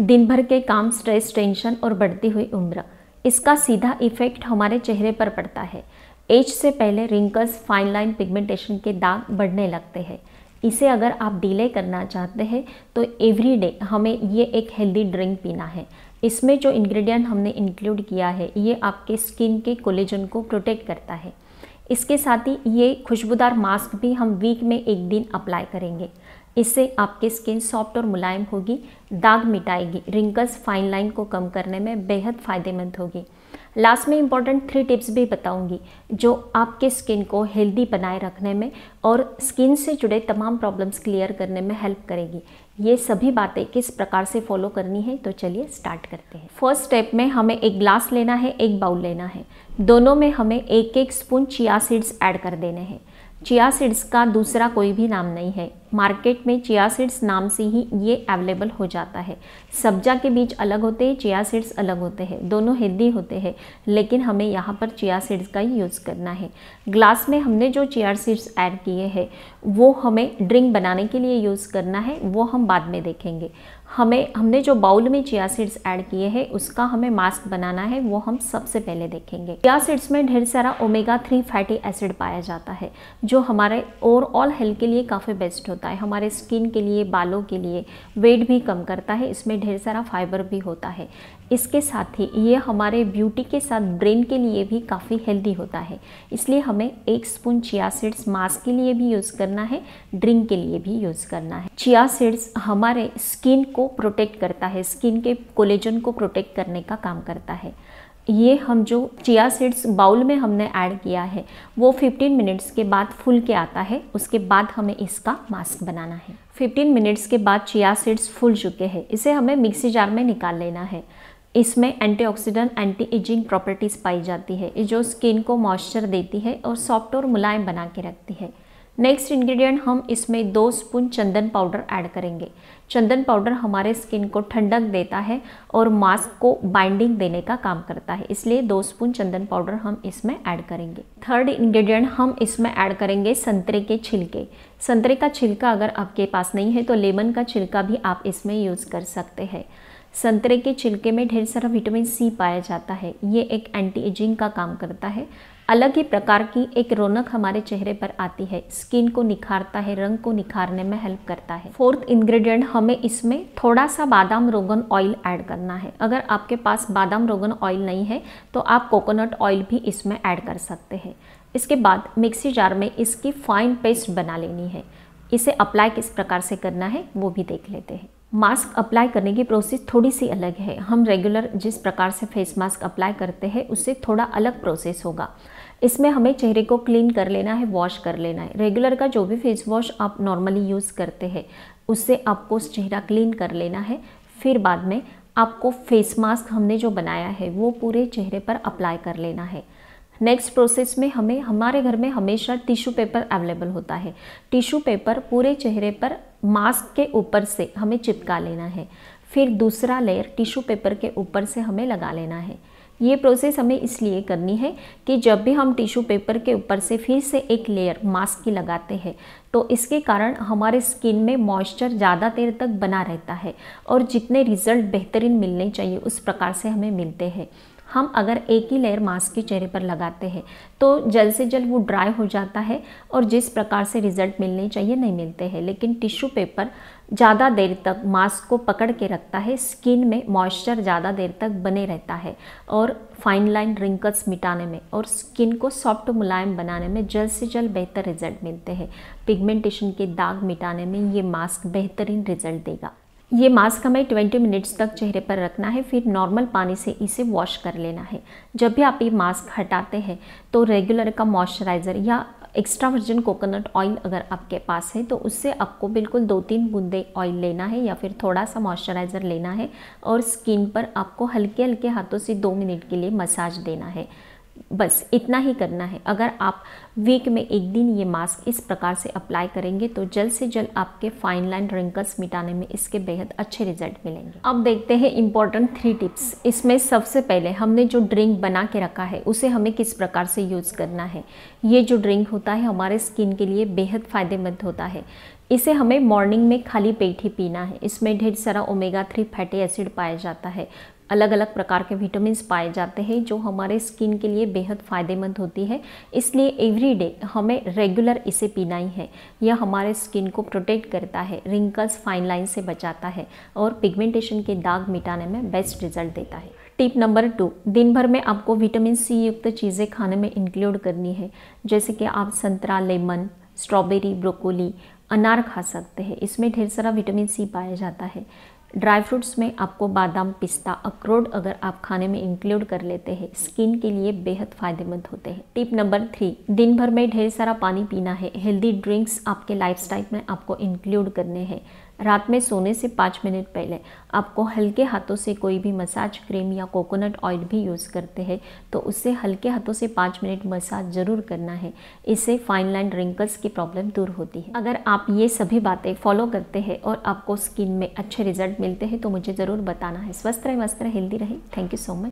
दिन भर के काम स्ट्रेस टेंशन और बढ़ती हुई उम्र इसका सीधा इफेक्ट हमारे चेहरे पर पड़ता है एज से पहले रिंकल्स फाइन लाइन पिगमेंटेशन के दाग बढ़ने लगते हैं इसे अगर आप डिले करना चाहते हैं तो एवरी डे हमें ये एक हेल्दी ड्रिंक पीना है इसमें जो इंग्रेडिएंट हमने इंक्लूड किया है ये आपके स्किन के कोलेजन को प्रोटेक्ट करता है इसके साथ ही ये खुशबूदार मास्क भी हम वीक में एक दिन अप्लाई करेंगे इससे आपकी स्किन सॉफ्ट और मुलायम होगी दाग मिटाएगी रिंकल्स फाइन लाइन को कम करने में बेहद फ़ायदेमंद होगी लास्ट में इम्पॉर्टेंट थ्री टिप्स भी बताऊंगी जो आपके स्किन को हेल्दी बनाए रखने में और स्किन से जुड़े तमाम प्रॉब्लम्स क्लियर करने में हेल्प करेगी ये सभी बातें किस प्रकार से फॉलो करनी है तो चलिए स्टार्ट करते हैं फर्स्ट स्टेप में हमें एक ग्लास लेना है एक बाउल लेना है दोनों में हमें एक एक स्पून चिया सीड्स ऐड कर देने हैं चिया सीड्स का दूसरा कोई भी नाम नहीं है मार्केट में चिया सीड्स नाम से ही ये अवेलेबल हो जाता है सब्जा के बीज अलग होते हैं चिया सीड्स अलग होते हैं दोनों हेल्दी होते हैं लेकिन हमें यहाँ पर चिया सीड्स का ही यूज़ करना है ग्लास में हमने जो चिया सीड्स ऐड किए हैं वो हमें ड्रिंक बनाने के लिए यूज़ करना है वो हम बाद में देखेंगे हमें हमने जो बाउल में चिया सीड्स ऐड किए हैं उसका हमें मास्क बनाना है वो हम सबसे पहले देखेंगे चिया सीड्स में ढेर सारा ओमेगा थ्री फैटी एसिड पाया जाता है जो हमारे ओवरऑल हेल्थ के लिए काफ़ी बेस्ट होता होता है हमारे स्किन के लिए बालों के लिए वेट भी कम करता है इसमें ढेर सारा फाइबर भी होता है इसके साथ ही ये हमारे ब्यूटी के साथ ब्रेन के लिए भी काफ़ी हेल्दी होता है इसलिए हमें एक स्पून चिया सीड्स मास्क के लिए भी यूज़ करना है ड्रिंक के लिए भी यूज़ करना है चिया सीड्स हमारे स्किन को प्रोटेक्ट करता है स्किन के कोलेजन को प्रोटेक्ट करने का काम करता है ये हम जो चिया सीड्स बाउल में हमने ऐड किया है वो 15 मिनट्स के बाद फूल के आता है उसके बाद हमें इसका मास्क बनाना है 15 मिनट्स के बाद चिया सीड्स फूल चुके हैं इसे हमें मिक्सी जार में निकाल लेना है इसमें एंटीऑक्सीडेंट एंटी एजिंग प्रॉपर्टीज़ पाई जाती है जो स्किन को मॉइस्चर देती है और सॉफ्ट और मुलायम बना के रखती है नेक्स्ट इंग्रेडिएंट हम इसमें दो स्पून चंदन पाउडर ऐड करेंगे चंदन पाउडर हमारे स्किन को ठंडक देता है और मास्क को बाइंडिंग देने का काम करता है इसलिए दो स्पून चंदन पाउडर हम इसमें ऐड करेंगे थर्ड इंग्रेडिएंट हम इसमें ऐड करेंगे संतरे के छिलके संतरे का छिलका अगर आपके पास नहीं है तो लेमन का छिलका भी आप इसमें यूज़ कर सकते हैं संतरे के छिलके में ढेर सारा विटामिन सी पाया जाता है ये एक एंटी एजिंग का काम करता है अलग ही प्रकार की एक रौनक हमारे चेहरे पर आती है स्किन को निखारता है रंग को निखारने में हेल्प करता है फोर्थ इंग्रेडिएंट हमें इसमें थोड़ा सा बादाम रोगन ऑयल ऐड करना है अगर आपके पास बादाम रोगन ऑयल नहीं है तो आप कोकोनट ऑयल भी इसमें ऐड कर सकते हैं इसके बाद मिक्सी जार में इसकी फाइन पेस्ट बना लेनी है इसे अप्लाई किस प्रकार से करना है वो भी देख लेते हैं मास्क अप्लाई करने की प्रोसेस थोड़ी सी अलग है हम रेगुलर जिस प्रकार से फेस मास्क अप्लाई करते हैं उससे थोड़ा अलग प्रोसेस होगा इसमें हमें चेहरे को क्लीन कर लेना है वॉश कर लेना है रेगुलर का जो भी फेस वॉश आप नॉर्मली यूज़ करते हैं उससे आपको उस चेहरा क्लीन कर लेना है फिर बाद में आपको फेस मास्क हमने जो बनाया है वो पूरे चेहरे पर अप्लाई कर लेना है नेक्स्ट प्रोसेस में हमें हमारे घर में हमेशा टिश्यू पेपर अवेलेबल होता है टिश्यू पेपर पूरे चेहरे पर मास्क के ऊपर से हमें चिपका लेना है फिर दूसरा लेयर टिश्यू पेपर के ऊपर से हमें लगा लेना है ये प्रोसेस हमें इसलिए करनी है कि जब भी हम टिश्यू पेपर के ऊपर से फिर से एक लेयर मास्क की लगाते हैं तो इसके कारण हमारे स्किन में मॉइस्चर ज़्यादा देर तक बना रहता है और जितने रिज़ल्ट बेहतरीन मिलने चाहिए उस प्रकार से हमें मिलते हैं हम अगर एक ही लेयर मास्क के चेहरे पर लगाते हैं तो जल्द से जल्द वो ड्राई हो जाता है और जिस प्रकार से रिजल्ट मिलने चाहिए नहीं मिलते हैं लेकिन टिश्यू पेपर ज़्यादा देर तक मास्क को पकड़ के रखता है स्किन में मॉइस्चर ज़्यादा देर तक बने रहता है और फाइन लाइन रिंकल्स मिटाने में और स्किन को सॉफ्ट मुलायम बनाने में जल्द से जल्द बेहतर रिजल्ट मिलते हैं पिगमेंटेशन के दाग मिटाने में ये मास्क बेहतरीन रिजल्ट देगा ये मास्क हमें 20 मिनट्स तक चेहरे पर रखना है फिर नॉर्मल पानी से इसे वॉश कर लेना है जब भी आप ये मास्क हटाते हैं तो रेगुलर का मॉइस्चराइज़र या एक्स्ट्रा वर्जिन कोकोनट ऑयल अगर आपके पास है तो उससे आपको बिल्कुल दो तीन बूंदे ऑयल लेना है या फिर थोड़ा सा मॉइस्चराइज़र लेना है और स्किन पर आपको हल्के हल्के हाथों से दो मिनट के लिए मसाज देना है बस इतना ही करना है अगर आप वीक में एक दिन ये मास्क इस प्रकार से अप्लाई करेंगे तो जल्द से जल्द आपके फाइन लाइन रिंकल्स मिटाने में इसके बेहद अच्छे रिजल्ट मिलेंगे अब देखते हैं इंपॉर्टेंट थ्री टिप्स इसमें सबसे पहले हमने जो ड्रिंक बना के रखा है उसे हमें किस प्रकार से यूज़ करना है ये जो ड्रिंक होता है हमारे स्किन के लिए बेहद फ़ायदेमंद होता है इसे हमें मॉर्निंग में खाली पेट ही पीना है इसमें ढेर सारा ओमेगा थ्री फैटी एसिड पाया जाता है अलग अलग प्रकार के विटामिन पाए जाते हैं जो हमारे स्किन के लिए बेहद फ़ायदेमंद होती है इसलिए एवरीडे हमें रेगुलर इसे पीना ही है यह हमारे स्किन को प्रोटेक्ट करता है रिंकल्स फाइन लाइन से बचाता है और पिगमेंटेशन के दाग मिटाने में बेस्ट रिजल्ट देता है टिप नंबर टू दिन भर में आपको विटामिन सी युक्त चीज़ें खाने में इंक्लूड करनी है जैसे कि आप संतरा लेमन स्ट्रॉबेरी ब्रोकोली अनार खा सकते हैं इसमें ढेर सारा विटामिन सी पाया जाता है ड्राई फ्रूट्स में आपको बादाम पिस्ता अखरोट अगर आप खाने में इंक्लूड कर लेते हैं स्किन के लिए बेहद फायदेमंद होते हैं टिप नंबर थ्री दिन भर में ढेर सारा पानी पीना है हेल्दी ड्रिंक्स आपके लाइफस्टाइल में आपको इंक्लूड करने हैं रात में सोने से पाँच मिनट पहले आपको हल्के हाथों से कोई भी मसाज क्रीम या कोकोनट ऑयल भी यूज़ करते हैं तो उससे हल्के हाथों से पाँच मिनट मसाज ज़रूर करना है इससे फाइन लाइन रिंकल्स की प्रॉब्लम दूर होती है अगर आप ये सभी बातें फॉलो करते हैं और आपको स्किन में अच्छे रिजल्ट मिलते हैं तो मुझे ज़रूर बताना है स्वस्थ रहे मस्त रहे हेल्दी रहे थैंक यू सो मच